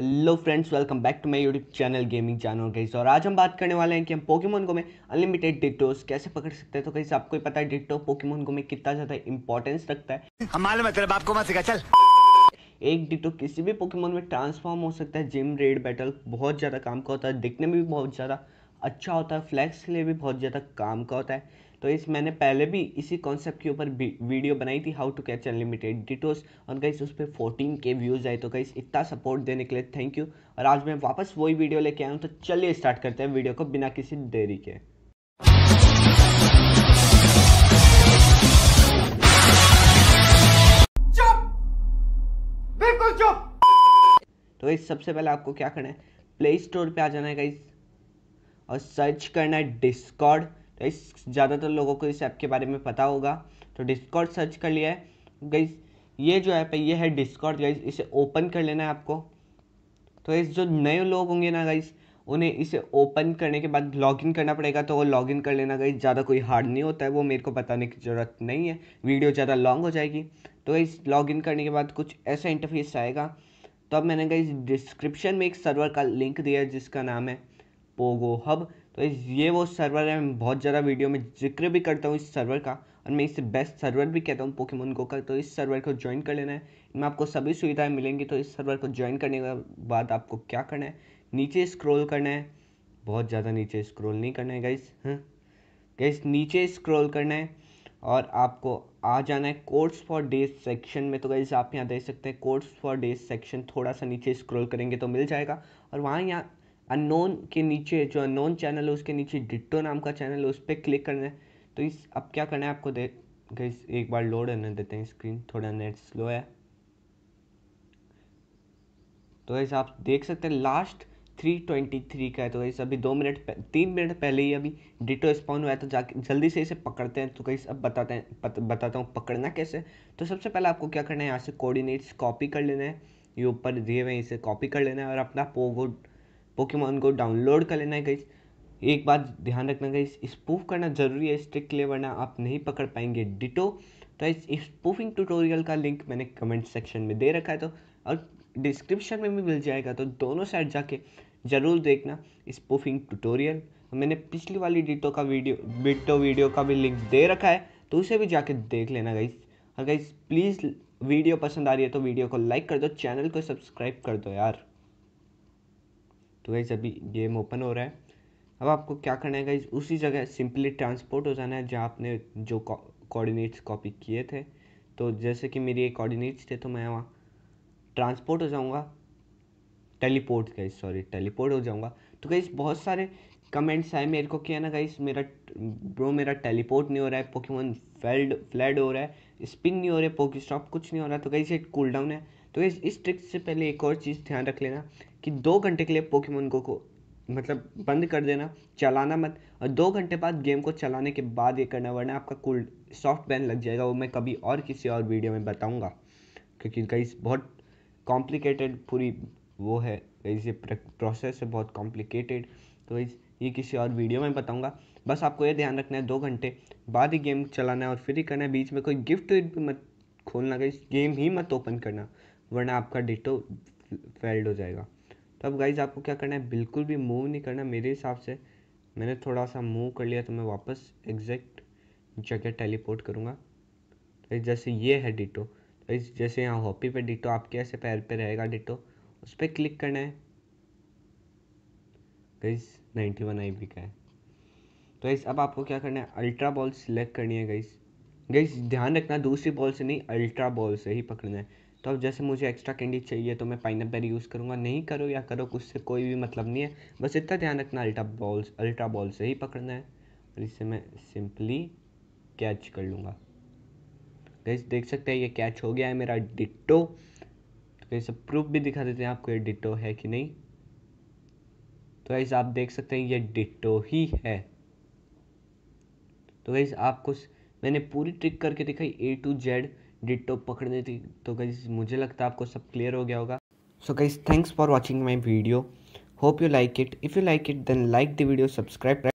hello friends welcome back to my YouTube channel gaming channel गई और आज हम बात करने वाले हैं कि हम पोकेमोन को में अनलिमिटेड डिटोस कैसे पकड़ सकते हैं तो गाइस आपको ही पता है डिटो पोकेमोन को में कितना ज़्यादा इंपॉर्टेंस रखता है हम मालूम है तेरे बाप को मत सिखा चल एक डिटो किसी भी पोकेमोन में ट्रांसफॉर्म हो सकता है जिम रेड बैटल बहुत ज़्यादा काम का होता है दिखने में भी बहुत ज़्यादा अच्छा होता है फ्लैक्स के लिए भी बहुत ज़्यादा काम का होता है तो इस मैंने पहले भी इसी कॉन्सेप्ट के ऊपर वीडियो बनाई थी how to catch unlimited dittos और गाइस उस पर फोर्टीन के व्यूज़ आए तो गाइस इतना सपोर्ट देने के लिए थैंक यू और आज मैं वापस वही वीडियो लेके आया हूँ तो चलिए स्टार्ट करते हैं वीडियो को बिना किसी देरी के तो इस सबसे पहले आपको क्या करना है प्ले स्टोर पे आ जाना है गाइज और सर्च करना है डिस्कॉर्ड गई इस ज़्यादातर लोगों को इस ऐप के बारे में पता होगा तो डिस्कॉर्ड सर्च कर लिया है गई ये जो ऐप है ये है डिस्कॉर्ड गई इसे ओपन कर लेना है आपको तो इस जो नए लोग होंगे ना गई उन्हें इसे ओपन करने के बाद लॉगिन करना पड़ेगा तो वो लॉगिन कर लेना गई ज़्यादा कोई हार्ड नहीं होता है वो मेरे को बताने की ज़रूरत नहीं है वीडियो ज़्यादा लॉन्ग हो जाएगी तो इस लॉगिन करने के बाद कुछ ऐसा इंटरफेस आएगा तो अब मैंने कहा डिस्क्रिप्शन में एक सर्वर का लिंक दिया है जिसका नाम है पोगो हब तो इस ये वो सर्वर है मैं बहुत ज़्यादा वीडियो में जिक्र भी करता हूँ इस सर्वर का और मैं इसे बेस्ट सर्वर भी कहता हूँ पोकेमोन को का तो इस सर्वर को ज्वाइन कर लेना है इनमें आपको सभी सुविधाएं मिलेंगी तो इस सर्वर को ज्वाइन करने के बाद आपको क्या करना है नीचे स्क्रॉल करना है बहुत ज़्यादा नीचे स्क्रॉल नहीं करना है गाइस हाँ गाइस नीचे स्क्रॉल करना है और आपको आ जाना है कोर्स फॉर डेज सेक्शन में तो गाइज आप यहाँ देख सकते हैं कोर्स फॉर डेज सेक्शन थोड़ा सा नीचे स्क्रॉल करेंगे तो मिल जाएगा और वहाँ यहाँ अननोन के नीचे जो अननोन चैनल है उसके नीचे डिट्टो नाम का चैनल है उस पर क्लिक करना है तो इस अब क्या करना है आपको दे गई एक बार लोड होने देते हैं स्क्रीन थोड़ा नेट स्लो है तो ऐसे आप देख सकते हैं लास्ट 323 का है तो वैसे अभी दो मिनट तीन मिनट पहले ही अभी डिटो स्पॉन हुआ है तो जाके जल्दी से इसे पकड़ते हैं तो कहीं अब बताते हैं पत, बताता हूँ पकड़ना कैसे तो सबसे पहले आपको क्या करना है यहाँ से कोऑर्डिनेट्स कॉपी कर लेना है ये ऊपर दिए हुए इसे कॉपी कर लेना है और अपना पोगो पोकेमोन को डाउनलोड कर लेना है गई एक बात ध्यान रखना गई स्पूफ करना ज़रूरी है स्ट्रिक्टली वरना आप नहीं पकड़ पाएंगे डिटो तो इस स्पूफिंग ट्यूटोरियल का लिंक मैंने कमेंट सेक्शन में दे रखा है तो और डिस्क्रिप्शन में भी मिल जाएगा तो दोनों साइड जाके ज़रूर देखना स्पूफिंग ट्यूटोरियल मैंने पिछली वाली डिटो का वीडियो डिटो वीडियो का भी लिंक दे रखा है तो उसे भी जाके देख लेना गई अगर प्लीज़ वीडियो पसंद आ रही है तो वीडियो को लाइक कर दो चैनल को सब्सक्राइब कर दो यार तो गाइज अभी गेम ओपन हो रहा है अब आपको क्या करना है गाइज उसी जगह सिंपली ट्रांसपोर्ट हो जाना है जहाँ आपने जो कोऑर्डिनेट्स कॉपी किए थे तो जैसे कि मेरी एक कोऑर्डिनेट्स थे तो मैं वहाँ ट्रांसपोर्ट हो जाऊँगा टेलीपोर्ट गाइज सॉरी टेलीपोर्ट हो जाऊँगा तो गाइज बहुत सारे कमेंट्स आए मेरे को किया ना गाइज मेरा ब्रो मेरा टेलीपोर्ट नहीं हो रहा है पोकेमोन फेल्ड फ्लैड हो रहा है स्पिन नहीं हो रहा है पोकी स्टॉप कुछ नहीं हो रहा तो है तो गाइज ये कूल डाउन है तो इस इस ट्रिक से पहले एक और चीज़ ध्यान रख लेना कि दो घंटे के लिए पोकेमोन गो को मतलब बंद कर देना चलाना मत और दो घंटे बाद गेम को चलाने के बाद ये करना वरना आपका कूल सॉफ्ट बैन लग जाएगा वो मैं कभी और किसी और वीडियो में बताऊँगा क्योंकि गाइस बहुत कॉम्प्लिकेटेड पूरी वो है गाइस ये प्रोसेस है बहुत कॉम्प्लिकेटेड तो गाइस ये किसी और वीडियो में बताऊँगा बस आपको ये ध्यान रखना है दो घंटे बाद ही गेम चलाना है और फिर ही करना है बीच में कोई गिफ्ट मत खोलना गाइस गेम ही मत ओपन करना वरना आपका डिटो फेल्ड हो जाएगा तो अब गाइज आपको क्या करना है बिल्कुल भी मूव नहीं करना मेरे हिसाब से मैंने थोड़ा सा मूव कर लिया तो मैं वापस एग्जैक्ट जगह टेलीपोर्ट करूँगा तो जैसे ये है डिटो तो इस जैसे यहाँ हॉपी पे डिटो आपके ऐसे पैर पे रहेगा डिटो उस पर क्लिक करना है गाइज नाइन्टी वन आई का है तो गईस अब आपको क्या करना है अल्ट्रा बॉल सिलेक्ट करनी है गईस गईस ध्यान रखना दूसरी बॉल से नहीं अल्ट्रा बॉल से ही पकड़ना है तो अब जैसे मुझे एक्स्ट्रा कैंडी चाहिए तो मैं पाइन यूज़ करूँगा नहीं करो या करो उससे कोई भी मतलब नहीं है बस इतना ध्यान रखना अल्ट्रा बॉल्स अल्ट्रा बॉल से ही पकड़ना है और इसे मैं सिंपली कैच कर लूँगा गैस देख सकते हैं ये कैच हो गया है मेरा डिट्टो तो गैस प्रूफ भी दिखा देते हैं आपको ये डिट्टो है कि नहीं तो ऐसे आप देख सकते हैं ये डिट्टो ही है तो वैसे आपको मैंने पूरी ट्रिक करके दिखाई ए टू जेड डिट्टो तो पकड़ने थी तो गई मुझे लगता है आपको सब क्लियर हो गया होगा so guys thanks for watching my video hope you like it if you like it then like the video subscribe